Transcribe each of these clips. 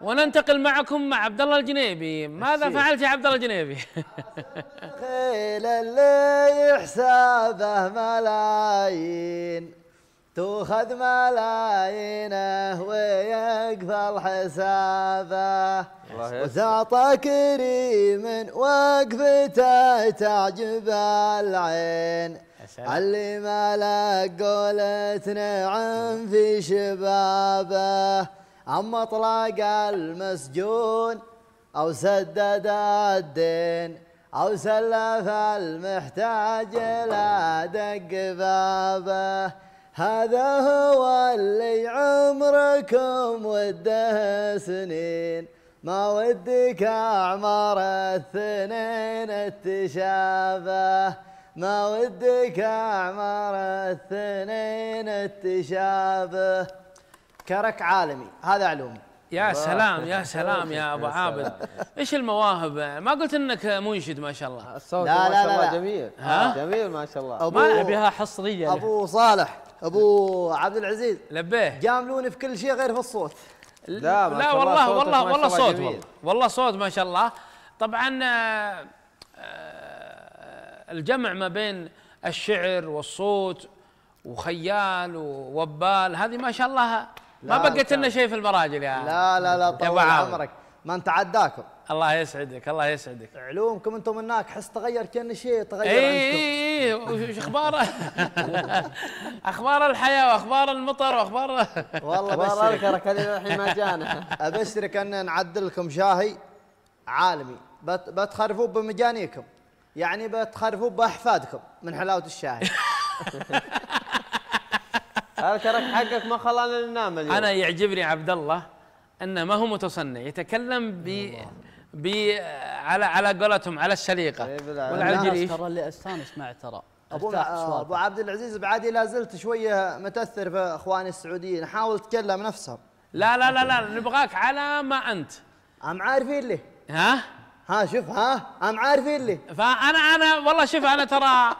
وننتقل معكم مع عبد الله الجنيبي ماذا فعلت يا عبد الله الجنيبي خيل اللي يحسابه ملايين تؤخذ ملايينه ويقفل حسابه وسعطى كريم وقفته تعجب العين علي ما قولت نعم في شبابه أما طلاق المسجون أو سدد الدين أو سلف المحتاج لا دق بابه هذا هو اللي عمركم وده سنين ما ودك أعمار الثنين التشابه ما ودك أعمار الثنين التشابه كرك عالمي هذا علوم يا سلام يا سلام يا ابو عابد ايش المواهب ما قلت انك منشد ما شاء الله الصوت لا ما شاء الله لا لا. جميل ها؟ جميل ما شاء الله ما بها حصريه ابو صالح ابو عبد العزيز لبيه جاملوني في كل شيء غير في الصوت لا ما لا والله والله والله صوت والله والله صوت ما شاء الله طبعا آه، آه، الجمع ما بين الشعر والصوت وخيال ووبال هذه ما شاء الله ما بقيت لنا شيء في المراجل يا لا لا لا طول عمرك ما انت عداكم الله يسعدك الله يسعدك علومكم انتم هناك حس تغير كان شيء تغير اي اي اي وش اخبار اخبار الحياه واخبار المطر واخبار والله بارك هذا الحين ما جانا ابشرك ان نعدل لكم شاهي عالمي بتخرفوه بمجانيكم يعني بتخرفوه باحفادكم من حلاوه الشاهي هذا ترك حقك ما خلانا ننام اليوم انا يعجبني عبد الله انه ما هو متصنع يتكلم ب ب على على قولتهم على الشليقه إيه، ولا على الجريش ترى اللي استانس معه ترى ابو ابو عبد العزيز بعادي لا زلت شويه متاثر في اخواني السعوديين حاول تكلم نفسهم لا لا لا لا نبغاك على ما انت ام عارفين لي ها ها شوف ها ام عارفين لي فانا انا والله شوف انا ترى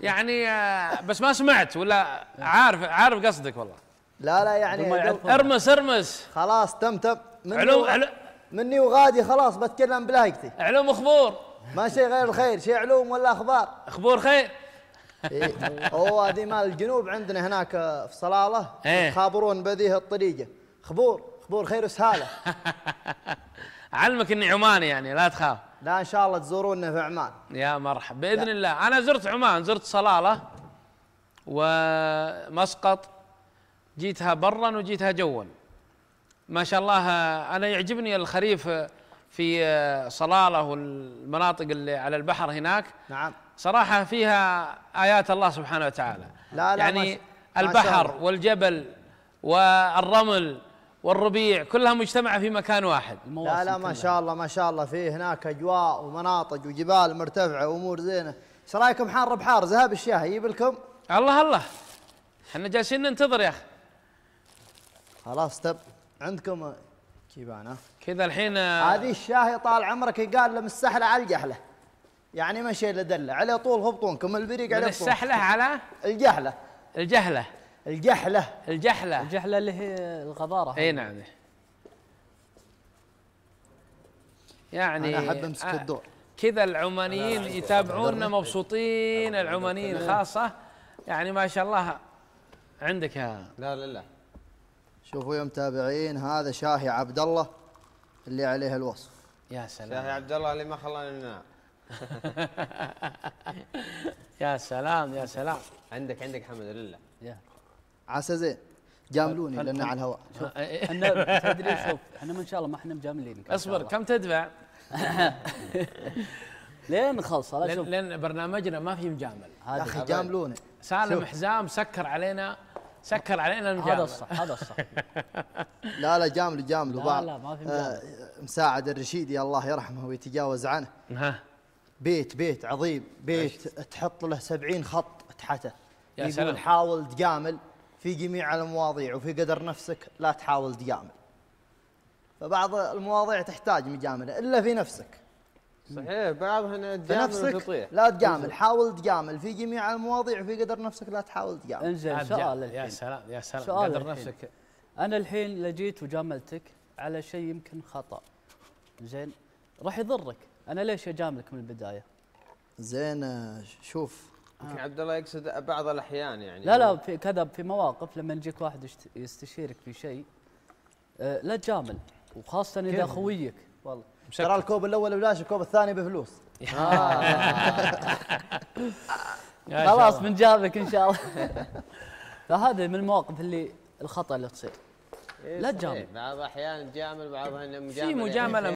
يعني آه، بس ما سمعت ولا عارف عارف قصدك والله لا لا يعني ارمس ارمس خلاص تم تم مني علوم علوم مني وغادي خلاص بتكلم بلهجتي علوم اخبار ما شيء غير الخير شيء علوم ولا اخبار اخبار خير إيه هو هذه مال الجنوب عندنا هناك آه، في صلاله يخابرون إيه. بذيه الطريقه خبور خبور خير وسهاله علمك اني عماني يعني لا تخاف لا ان شاء الله تزورونا في عمان يا مرحبا باذن لا. الله انا زرت عمان زرت صلاله ومسقط جيتها برا وجيتها جوا ما شاء الله انا يعجبني الخريف في صلاله والمناطق اللي على البحر هناك نعم صراحه فيها ايات الله سبحانه وتعالى لا لا يعني ما البحر والجبل والرمل والربيع كلها مجتمعة في مكان واحد لا لا ما شاء الله ما شاء الله في هناك أجواء ومناطق وجبال مرتفعة وأمور زينة ايش رايكم حار بحار ذهب الشاه يجيب لكم الله الله احنا جالسين ننتظر يا أخي خلاص تب عندكم جيبانه كذا الحين آه، هذه الشاهي طال عمرك قال له السحلة على الجحلة يعني مشي لدلة على طول هبطونكم البريق على طول السحلة على الجحلة الجهلة الجحله الجحله الجحله اللي هي الغبارة اي نعم يعني انا احب امسك آه، الدور كذا العمانيين يتابعونا مبسوطين العمانيين خاصه يعني ما شاء الله عندك يا لا لا لا شوفوا يا متابعين هذا شاهي عبد الله اللي عليه الوصف يا سلام شاهي عبد الله اللي ما خلانا ننام يا سلام يا سلام عندك عندك حمد لله عسى زين جاملوني لان على الهواء احنا إيه. تدري شوف احنا ما ان شاء الله ما احنا مجاملينك اصبر كم تدفع؟ لين نخلص لان برنامجنا ما في مجامل يا اخي جاملوني سالم حزام سكر علينا سكر علينا المجامل هذا الصح هذا الصح لا لا جامل جامل وبعض لا لا ما في آه، مجامل آه مساعد الرشيدي الله يرحمه ويتجاوز عنه ها بيت بيت عظيم بيت تحط له 70 خط تحته يقول سلام. حاول تجامل في جميع المواضيع وفي قدر نفسك لا تحاول تجامل فبعض المواضيع تحتاج مجاملة إلا في نفسك صحيح بعضهن تجامل نفسك لا تجامل حاول تجامل في جميع المواضيع وفي قدر نفسك لا تحاول تجامل انزين سؤال الحين يا سلام يا سلام سؤال قدر الحين. نفسك انا الحين لجيت وجاملتك على شيء يمكن خطا زين راح يضرك انا ليش اجاملك من البدايه زين شوف يمكن آه. عبد الله يقصد بعض الاحيان يعني لا لا في كذا في مواقف لما يجيك واحد يستشيرك في شيء آه، لا تجامل وخاصه اذا خويك والله ترى الكوب الاول ببلاش الكوب الثاني بفلوس آه. خلاص من جابك ان شاء الله فهذا من المواقف اللي الخطا اللي تصير إيه، لا تجامل بعض الاحيان تجامل بعضها في مجامله